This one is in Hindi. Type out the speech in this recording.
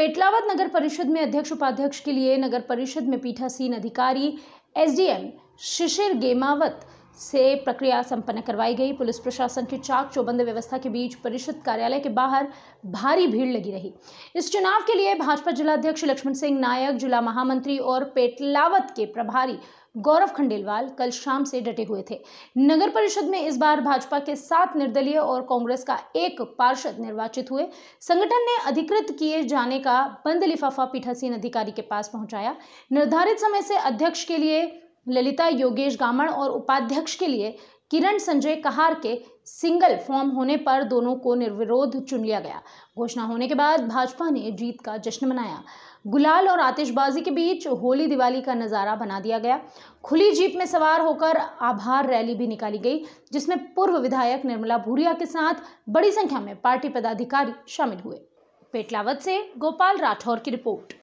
पेटलावत नगर परिषद में अध्यक्ष उपाध्यक्ष के लिए नगर परिषद में पीठासीन अधिकारी एसडीएम शिशिर गेमावत से प्रक्रिया संपन्न करवाई गई पुलिस प्रशासन की चाक चौबंद व्यवस्था के बीच परिषद कार्यालय के बाहर भारी भीड़ लगी रही इस चुनाव के लिए भाजपा जिलाध्यक्ष लक्ष्मण सिंह नायक जिला महामंत्री और पेटलावत के प्रभारी गौरव खंडेलवाल कल शाम से डटे हुए थे नगर परिषद में इस बार भाजपा के सात निर्दलीय और कांग्रेस का एक पार्षद निर्वाचित हुए संगठन ने अधिकृत किए जाने का बंद लिफाफा पीठासीन अधिकारी के पास पहुंचाया निर्धारित समय से अध्यक्ष के लिए ललिता योगेश गामण और उपाध्यक्ष के लिए किरण संजय कहार के सिंगल फॉर्म होने पर दोनों को निर्विरोध चुन लिया गया घोषणा होने के बाद भाजपा ने जीत का जश्न मनाया गुलाल और आतिशबाजी के बीच होली दिवाली का नज़ारा बना दिया गया खुली जीप में सवार होकर आभार रैली भी निकाली गई जिसमें पूर्व विधायक निर्मला भूरिया के साथ बड़ी संख्या में पार्टी पदाधिकारी शामिल हुए पेटलावत से गोपाल राठौर की रिपोर्ट